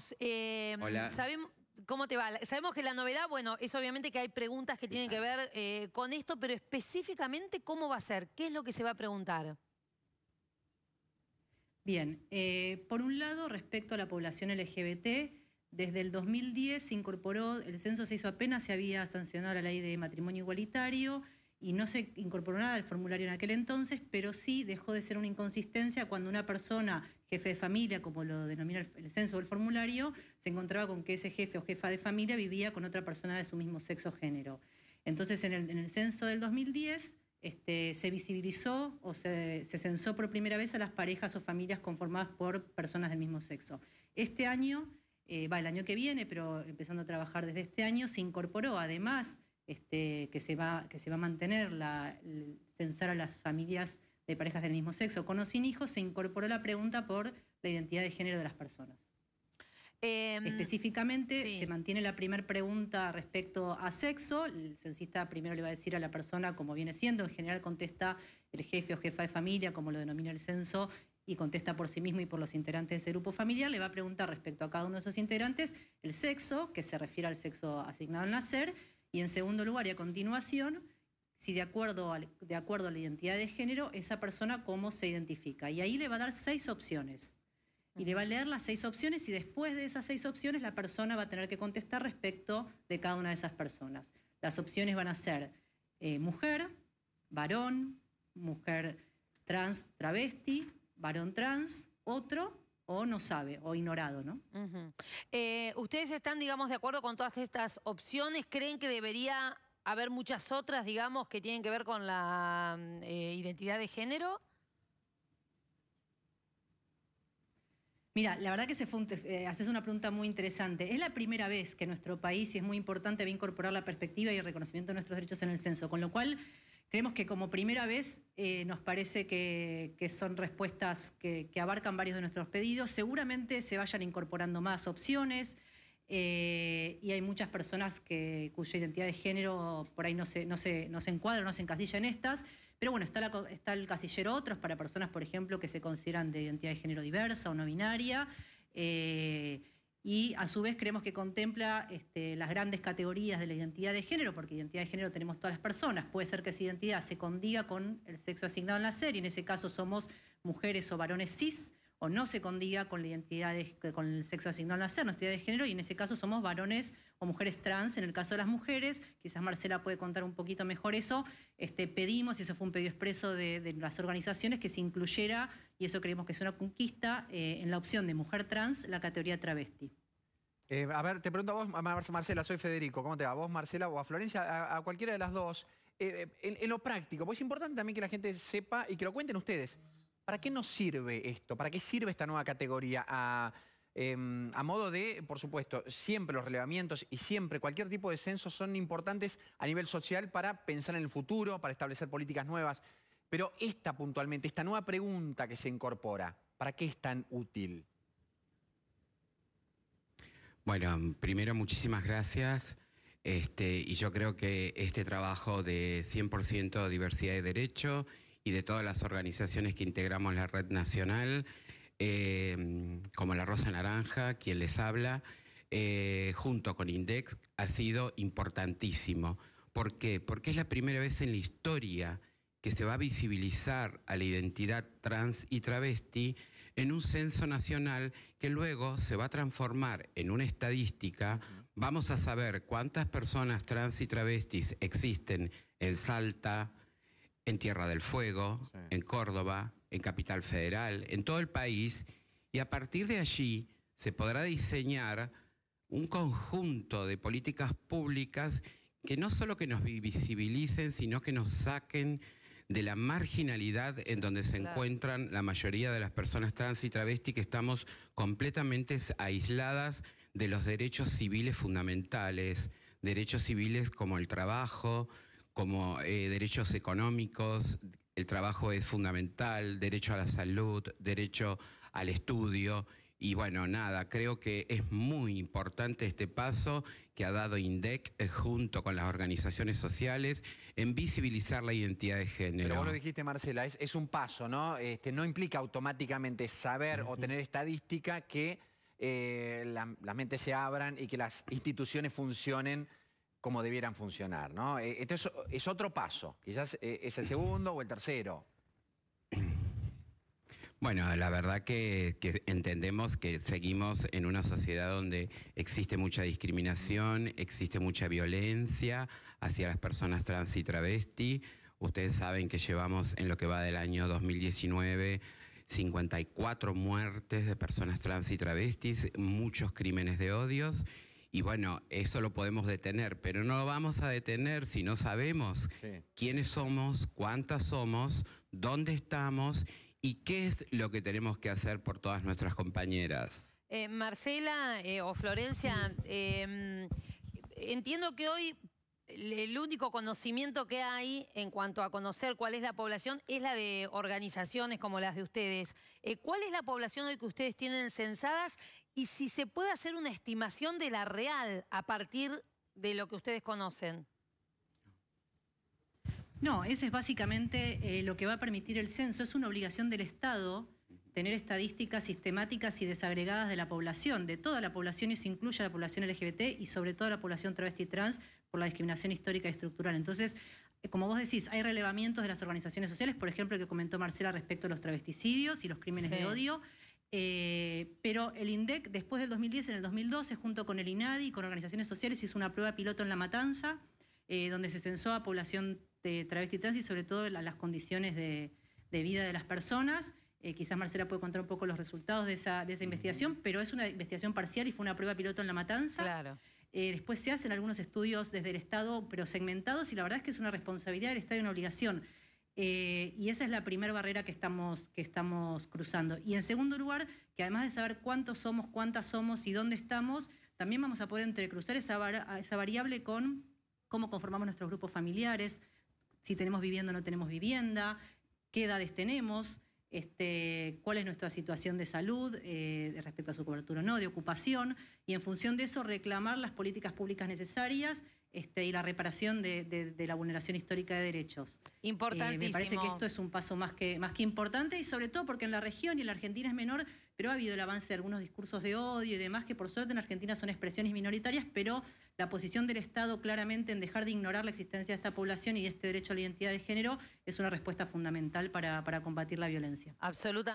Sabemos, em, ¿Cómo te va? Sabemos que la novedad, bueno, es obviamente que hay preguntas que tienen que ver eh, con esto, pero específicamente, ¿cómo va a ser? ¿Qué es lo que se va a preguntar? Bien, eh, por un lado, respecto a la población LGBT, desde el 2010 se incorporó, el censo se hizo apenas se había sancionado la ley de matrimonio igualitario y no se incorporó nada al formulario en aquel entonces, pero sí dejó de ser una inconsistencia cuando una persona jefe de familia, como lo denomina el, censo del formulario, se encontraba con que ese jefe o jefa de familia vivía con otra persona de su mismo sexo o género. Entonces, en el, censo del 2010 este, se visibilizó o se, censó por primera vez a las parejas o familias conformadas por personas del mismo sexo. Este año eh, va el año que viene, pero empezando a trabajar desde este año, se incorporó además este, que, se va, que se va a mantener la, censar a las familias de parejas del mismo sexo, con o sin hijos, se incorporó la pregunta por la identidad de género de las personas. Em, Específicamente, se mantiene la primera pregunta respecto a sexo. El censista primero le va a decir a la persona cómo viene siendo. En general, contesta el jefe o jefa de familia, como lo denomina el censo, y contesta por sí mismo y por los integrantes de ese grupo familiar. Le va a preguntar respecto a cada uno de esos integrantes el sexo, que se refiere al sexo asignado al nacer. Y en segundo lugar, y a continuación, si de acuerdo, a, de acuerdo a la identidad de género, esa persona cómo se identifica. Y ahí le va a dar seis opciones. Y le va a leer las seis opciones y después de esas seis opciones la persona va a tener que contestar respecto de cada una de esas personas. Las opciones van a ser eh, mujer, varón, mujer trans, travesti, varón trans, otro o no sabe o ignorado, ¿no? Eh, Ustedes están, digamos, de acuerdo con todas estas opciones. ¿Creen que debería haber muchas otras, digamos, que tienen que ver con la mm, eh, identidad de género? Mira, la verdad que se eh, haces una pregunta muy interesante. Es la primera vez que nuestro país, y es muy importante, va a incorporar la perspectiva y el reconocimiento de nuestros derechos en el censo, con lo cual creemos que como primera vez eh, nos parece que, son respuestas que abarcan varios de nuestros pedidos. Seguramente se vayan incorporando más opciones. Eh, y hay muchas personas que, cuya identidad de género por ahí no se, no no se encuadra, no se encasilla en estas. Pero bueno, está, está el casillero otros para personas, por ejemplo, que se consideran de identidad de género diversa o no binaria. Eh, y a su vez creemos que contempla este, las grandes categorías de la identidad de género, porque identidad de género tenemos todas las personas. Puede ser que esa identidad se condiga con el sexo asignado en la serie, en ese caso somos mujeres o varones cis, o no se condiga con la identidad, con el sexo asignado al nacer, nuestra identidad de género, y en ese caso somos varones o mujeres trans. En el caso de las mujeres, quizás Marcela puede contar un poquito mejor eso, este, pedimos, y eso fue un pedido expreso de, las organizaciones, que se incluyera, y eso creemos que es una conquista, eh, en la opción de mujer trans, la categoría travesti. Eh, a ver, te pregunto a vos, Marcela, soy Federico, ¿cómo te va? ¿Vos, Marcela, o a Florencia, a, cualquiera de las dos? Eh, en, en, lo práctico, porque es importante también que la gente sepa y que lo cuenten ustedes. ¿Para qué nos sirve esto? ¿Para qué sirve esta nueva categoría? Em, a, modo de, por supuesto, siempre los relevamientos y siempre cualquier tipo de censo son importantes a nivel social para pensar en el futuro, para establecer políticas nuevas. Pero esta puntualmente, esta nueva pregunta que se incorpora, ¿para qué es tan útil? Bueno, primero muchísimas gracias. Este, y yo creo que este trabajo de 100% diversidad de derecho y de todas las organizaciones que integramos la red nacional, eh, como La Rosa Naranja, quien les habla, eh, junto con INDEX, ha sido importantísimo. ¿Por qué? Porque es la primera vez en la historia que se va a visibilizar a la identidad trans y travesti en un censo nacional que luego se va a transformar en una estadística. Vamos a saber cuántas personas trans y travestis existen en Salta, en Tierra del Fuego, en Córdoba, en Capital Federal, en todo el país, y a partir de allí se podrá diseñar un conjunto de políticas públicas que no solo que nos visibilicen, sino que nos saquen de la marginalidad en donde se encuentran la mayoría de las personas trans y travesti que estamos completamente aisladas de los derechos civiles fundamentales, derechos civiles como el trabajo, como eh, derechos económicos, el trabajo es fundamental, derecho a la salud, derecho al estudio. Y bueno, nada, creo que es muy importante este paso que ha dado INDEC eh, junto con las organizaciones sociales en visibilizar la identidad de género. Pero vos lo dijiste, Marcela, es, un paso, ¿no? Este, no implica automáticamente saber o tener estadística que eh, las mentes se abran y que las instituciones funcionen como debieran funcionar, ¿no? Este es, otro paso, quizás eh, es el segundo o el tercero. Bueno, la verdad que, entendemos que seguimos en una sociedad donde existe mucha discriminación, existe mucha violencia hacia las personas trans y travesti. Ustedes saben que llevamos en lo que va del año 2019 54 muertes de personas trans y travestis, muchos crímenes de odios y bueno, eso lo podemos detener, pero no lo vamos a detener si no sabemos quiénes somos, cuántas somos, dónde estamos y qué es lo que tenemos que hacer por todas nuestras compañeras. Eh, Marcela eh, o Florencia, em, entiendo que hoy el único conocimiento que hay en cuanto a conocer cuál es la población es la de organizaciones como las de ustedes. Eh, ¿Cuál es la población hoy que ustedes tienen censadas y si se puede hacer una estimación de la real a partir de lo que ustedes conocen. No, ese es básicamente eh, lo que va a permitir el censo. Es una obligación del Estado tener estadísticas sistemáticas y desagregadas de la población, de toda la población, y eso incluye a la población LGBT y sobre todo a la población travesti y trans por la discriminación histórica y estructural. Entonces, eh, como vos decís, hay relevamientos de las organizaciones sociales, por ejemplo, el que comentó Marcela respecto a los travesticidios y los crímenes de odio, eh, pero el INDEC, después del 2010, en el 2012, junto con el INADI y con organizaciones sociales, hizo una prueba piloto en La Matanza, eh, donde se censó a población de travesti trans y sobre todo las condiciones de, vida de las personas. Eh, quizás Marcela puede contar un poco los resultados de esa, investigación, pero es una investigación parcial y fue una prueba piloto en La Matanza. Claro. después se hacen algunos estudios desde el Estado, pero segmentados, y la verdad es que es una responsabilidad del Estado y una obligación. Eh, y esa es la primera barrera que estamos, que estamos cruzando. Y en segundo lugar, que además de saber cuántos somos, cuántas somos y dónde estamos, también vamos a poder entrecruzar esa, variable con cómo conformamos nuestros grupos familiares, si tenemos vivienda o no tenemos vivienda, qué edades tenemos, este, cuál es nuestra situación de salud eh, respecto a su cobertura o no, de ocupación, y en función de eso reclamar las políticas públicas necesarias este, y la reparación de, la vulneración histórica de derechos. Importantísimo. Eh, me parece que esto es un paso más que, más que importante y sobre todo porque en la región y en la Argentina es menor, pero ha habido el avance de algunos discursos de odio y demás que por suerte en Argentina son expresiones minoritarias, pero la posición del Estado claramente en dejar de ignorar la existencia de esta población y de este derecho a la identidad de género es una respuesta fundamental para, para combatir la violencia. Absolutamente.